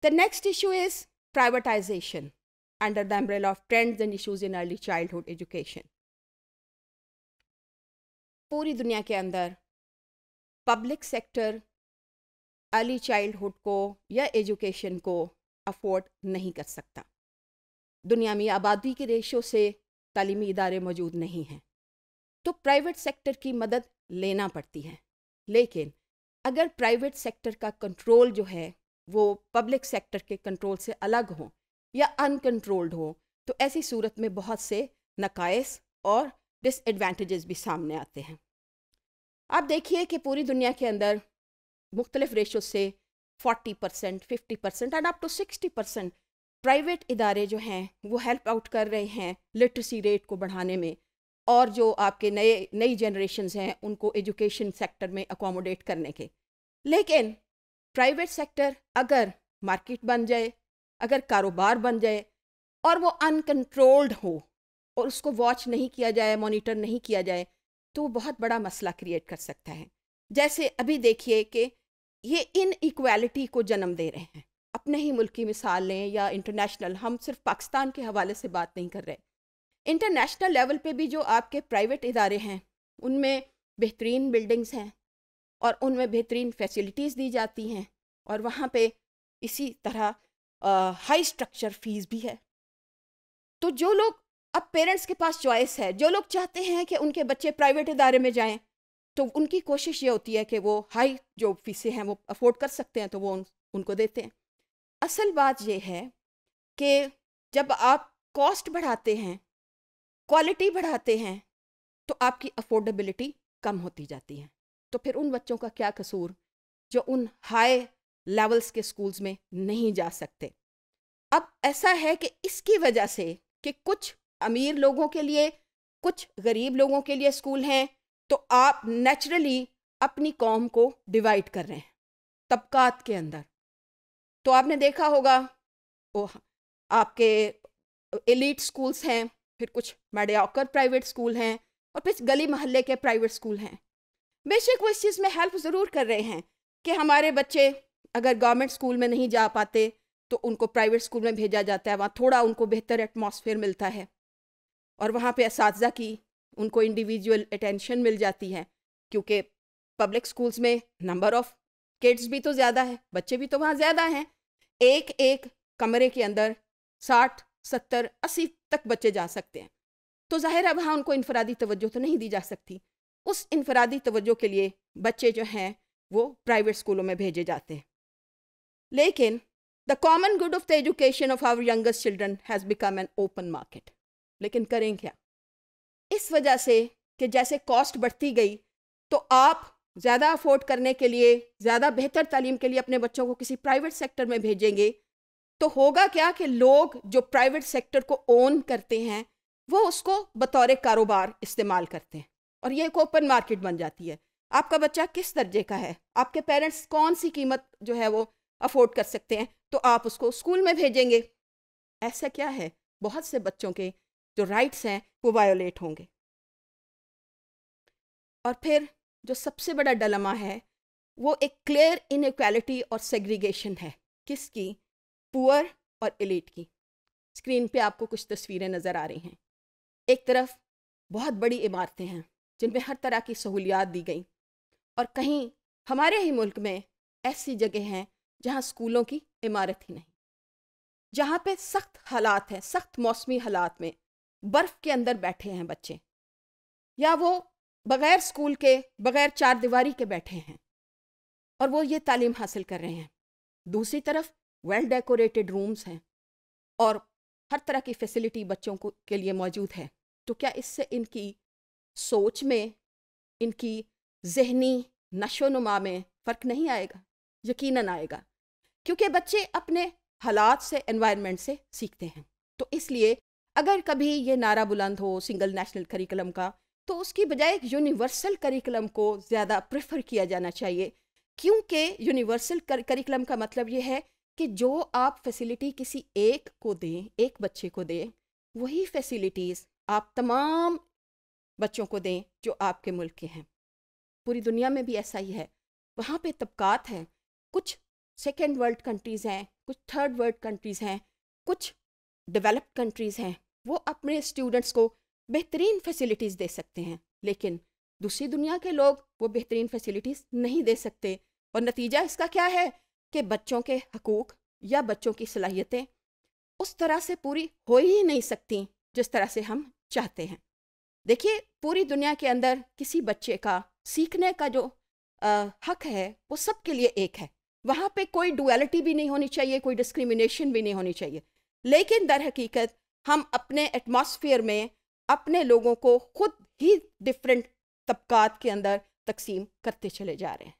The next issue is privatization under the umbrella of trends and issues in early childhood education. पूरी दुनिया के अंदर public sector early childhood को या education को अफोर्ड नहीं कर सकता दुनिया में आबादी के रेशो से तलीमी इदारे मौजूद नहीं हैं तो प्राइवेट सेक्टर की मदद लेना पड़ती है लेकिन अगर प्राइवेट सेक्टर का कंट्रोल जो है वो पब्लिक सेक्टर के कंट्रोल से अलग हों या अनकंट्रोल्ड हो तो ऐसी सूरत में बहुत से नकायस और डिसएडवांटेजेस भी सामने आते हैं आप देखिए कि पूरी दुनिया के अंदर मुख्तलिफ रेशों से 40 percent fifty percent and up to percent private इदारे जो हैं वो हेल्प आउट कर रहे हैं लिटरेसी रेट को बढ़ाने में और जो आपके नए नई जनरेशन हैं उनको एजुकेशन सेक्टर में अकोमोडेट करने के लेकिन प्राइवेट सेक्टर अगर मार्केट बन जाए अगर कारोबार बन जाए और वो अनकंट्रोल्ड हो और उसको वॉच नहीं किया जाए मॉनिटर नहीं किया जाए तो वो बहुत बड़ा मसला क्रिएट कर सकता है जैसे अभी देखिए कि ये इन इक्वालिटी को जन्म दे रहे हैं अपने ही मुल्क की मिसाल लें या इंटरनेशनल हम सिर्फ पाकिस्तान के हवाले से बात नहीं कर रहे इंटरनेशनल लेवल पे भी जो आपके प्राइवेट इदारे हैं उनमें बेहतरीन बिल्डिंग्स हैं और उनमें बेहतरीन फैसिलिटीज़ दी जाती हैं और वहाँ पे इसी तरह हाई स्ट्रक्चर फीस भी है तो जो लोग अब पेरेंट्स के पास चॉइस है जो लोग चाहते हैं कि उनके बच्चे प्राइवेट इदारे में जाएं तो उनकी कोशिश ये होती है कि वो हाई जो फीसें हैं वो अफोर्ड कर सकते हैं तो वो उन, उनको देते हैं असल बात ये है कि जब आप कॉस्ट बढ़ाते हैं क्वालिटी बढ़ाते हैं तो आपकी अफोर्डेबिलिटी कम होती जाती है तो फिर उन बच्चों का क्या कसूर जो उन हाई लेवल्स के स्कूल्स में नहीं जा सकते अब ऐसा है कि इसकी वजह से कि कुछ अमीर लोगों के लिए कुछ गरीब लोगों के लिए स्कूल हैं तो आप नेचुरली अपनी कौम को डिवाइड कर रहे हैं तबकात के अंदर तो आपने देखा होगा ओ, आपके एलिट स्कूल्स हैं फिर कुछ मेडियाकर प्राइवेट स्कूल हैं और फिर गली मोहल्ले के प्राइवेट स्कूल हैं बेशक वो इस चीज़ में हेल्प ज़रूर कर रहे हैं कि हमारे बच्चे अगर गवर्नमेंट स्कूल में नहीं जा पाते तो उनको प्राइवेट स्कूल में भेजा जाता है वहाँ थोड़ा उनको बेहतर एटमॉस्फेयर मिलता है और वहाँ पे इस की उनको इंडिविजुअल अटेंशन मिल जाती है क्योंकि पब्लिक स्कूल्स में नंबर ऑफ किड्स भी तो ज़्यादा है बच्चे भी तो वहाँ ज़्यादा हैं एक एक कमरे के अंदर साठ सत्तर अस्सी तक बच्चे जा सकते हैं तो ज़ाहिर है वहाँ उनको इनफरादी तवज्जो तो नहीं दी जा सकती उस इनफरादी तवज्जो के लिए बच्चे जो हैं वो प्राइवेट स्कूलों में भेजे जाते हैं लेकिन the common good of the education of our youngest children has become an open market लेकिन करें क्या इस वजह से कि जैसे कॉस्ट बढ़ती गई तो आप ज़्यादा अफोर्ड करने के लिए ज़्यादा बेहतर तालीम के लिए अपने बच्चों को किसी प्राइवेट सेक्टर में भेजेंगे तो होगा क्या कि लोग जो प्राइवेट सेक्टर को ओन करते हैं वो उसको बतौर कारोबार इस्तेमाल करते हैं और ये एक ओपन मार्केट बन जाती है आपका बच्चा किस दर्जे का है आपके पेरेंट्स कौन सी कीमत जो है वो अफोर्ड कर सकते हैं तो आप उसको स्कूल में भेजेंगे ऐसा क्या है बहुत से बच्चों के जो राइट्स हैं वो वायोलेट होंगे और फिर जो सबसे बड़ा डलमा है वो एक क्लियर इनक्वालिटी और सेग्रीगेशन है किसकी पुअर और एलिट की स्क्रीन पे आपको कुछ तस्वीरें नज़र आ रही हैं एक तरफ बहुत बड़ी इमारतें हैं जिनमें हर तरह की सहूलियात दी गई और कहीं हमारे ही मुल्क में ऐसी जगह हैं जहाँ स्कूलों की इमारत ही नहीं जहाँ पे सख्त हालात हैं सख्त मौसमी हालात में बर्फ़ के अंदर बैठे हैं बच्चे या वो बग़ैर स्कूल के बग़ैर चार दीवारी के बैठे हैं और वो ये तालीम हासिल कर रहे हैं दूसरी तरफ वेल डेकोरेटेड रूम्स हैं और हर तरह की फैसिलिटी बच्चों को के लिए मौजूद है तो क्या इससे इनकी सोच में इनकी जहनी नशो नुमा में फ़र्क नहीं आएगा यकीनन आएगा क्योंकि बच्चे अपने हालात से एनवायरनमेंट से सीखते हैं तो इसलिए अगर कभी ये नारा बुलंद हो सिंगल नेशनल करिकुलम का तो उसकी बजाय एक यूनिवर्सल करिकुलम को ज़्यादा प्रेफर किया जाना चाहिए क्योंकि यूनिवर्सल करिकुलम का मतलब ये है कि जो आप फैसिलिटी किसी एक को दें एक बच्चे को दें वही फैसिलिटीज़ आप तमाम बच्चों को दें जो आपके मुल्क के हैं पूरी दुनिया में भी ऐसा ही है वहाँ पे तबकात हैं कुछ सेकेंड वर्ल्ड कंट्रीज़ हैं कुछ थर्ड वर्ल्ड कंट्रीज़ हैं कुछ डेवलप्ड कंट्रीज़ हैं वो अपने स्टूडेंट्स को बेहतरीन फैसिलिटीज़ दे सकते हैं लेकिन दूसरी दुनिया के लोग वो बेहतरीन फैसिलिटीज़ नहीं दे सकते और नतीजा इसका क्या है कि बच्चों के हकूक़ या बच्चों की सलाहियतें उस तरह से पूरी हो ही नहीं सकती जिस तरह से हम चाहते हैं देखिए पूरी दुनिया के अंदर किसी बच्चे का सीखने का जो आ, हक है वो सबके लिए एक है वहाँ पे कोई डुअलिटी भी नहीं होनी चाहिए कोई डिस्क्रिमिनेशन भी नहीं होनी चाहिए लेकिन दर हकीकत हम अपने एटमॉस्फेयर में अपने लोगों को खुद ही डिफरेंट तबकात के अंदर तकसीम करते चले जा रहे हैं